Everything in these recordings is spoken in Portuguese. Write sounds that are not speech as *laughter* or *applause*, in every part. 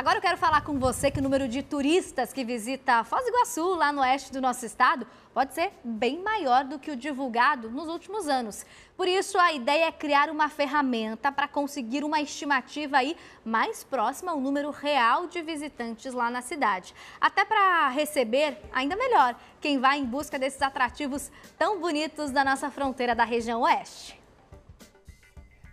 Agora eu quero falar com você que o número de turistas que visita Foz do Iguaçu, lá no oeste do nosso estado, pode ser bem maior do que o divulgado nos últimos anos. Por isso, a ideia é criar uma ferramenta para conseguir uma estimativa aí mais próxima ao número real de visitantes lá na cidade. Até para receber, ainda melhor, quem vai em busca desses atrativos tão bonitos da nossa fronteira da região oeste.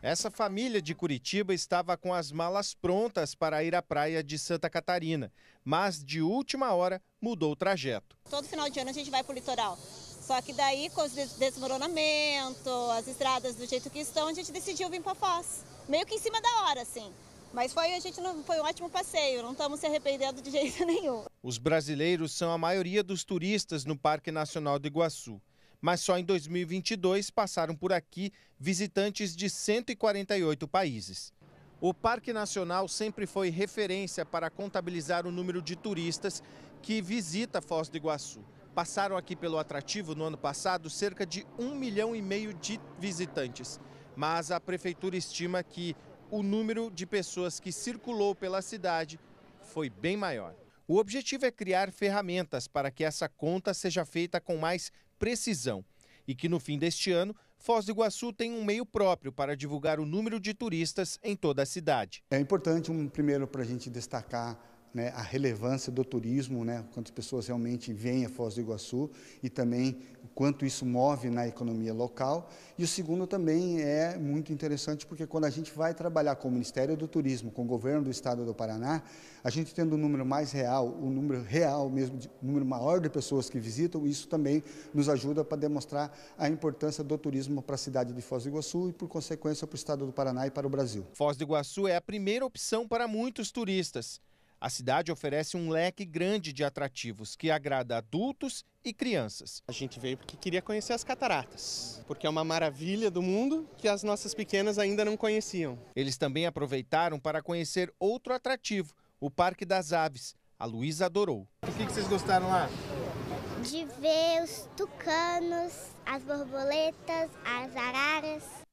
Essa família de Curitiba estava com as malas prontas para ir à praia de Santa Catarina, mas de última hora mudou o trajeto. Todo final de ano a gente vai para o litoral. Só que daí, com os desmoronamento, as estradas do jeito que estão, a gente decidiu vir para Foz. Meio que em cima da hora, assim. Mas foi, a gente não, foi um ótimo passeio, não estamos se arrependendo de *laughs* jeito nenhum. Os brasileiros são a maioria dos turistas no Parque Nacional do Iguaçu mas só em 2022 passaram por aqui visitantes de 148 países. O Parque Nacional sempre foi referência para contabilizar o número de turistas que visita Foz do Iguaçu. Passaram aqui pelo atrativo no ano passado cerca de um milhão e meio de visitantes, mas a prefeitura estima que o número de pessoas que circulou pela cidade foi bem maior. O objetivo é criar ferramentas para que essa conta seja feita com mais precisão e que no fim deste ano, Foz do Iguaçu tem um meio próprio para divulgar o número de turistas em toda a cidade. É importante, um primeiro, para a gente destacar né, a relevância do turismo, né, quantas pessoas realmente vêm a Foz do Iguaçu e também o quanto isso move na economia local. E o segundo também é muito interessante, porque quando a gente vai trabalhar com o Ministério do Turismo, com o governo do Estado do Paraná, a gente tendo um número mais real, um número real mesmo, um número maior de pessoas que visitam, isso também nos ajuda para demonstrar a importância do turismo para a cidade de Foz do Iguaçu e, por consequência, para o Estado do Paraná e para o Brasil. Foz do Iguaçu é a primeira opção para muitos turistas. A cidade oferece um leque grande de atrativos que agrada adultos e crianças. A gente veio porque queria conhecer as cataratas, porque é uma maravilha do mundo que as nossas pequenas ainda não conheciam. Eles também aproveitaram para conhecer outro atrativo, o Parque das Aves. A Luísa adorou. O que vocês gostaram lá? De ver os tucanos, as borboletas, as araras.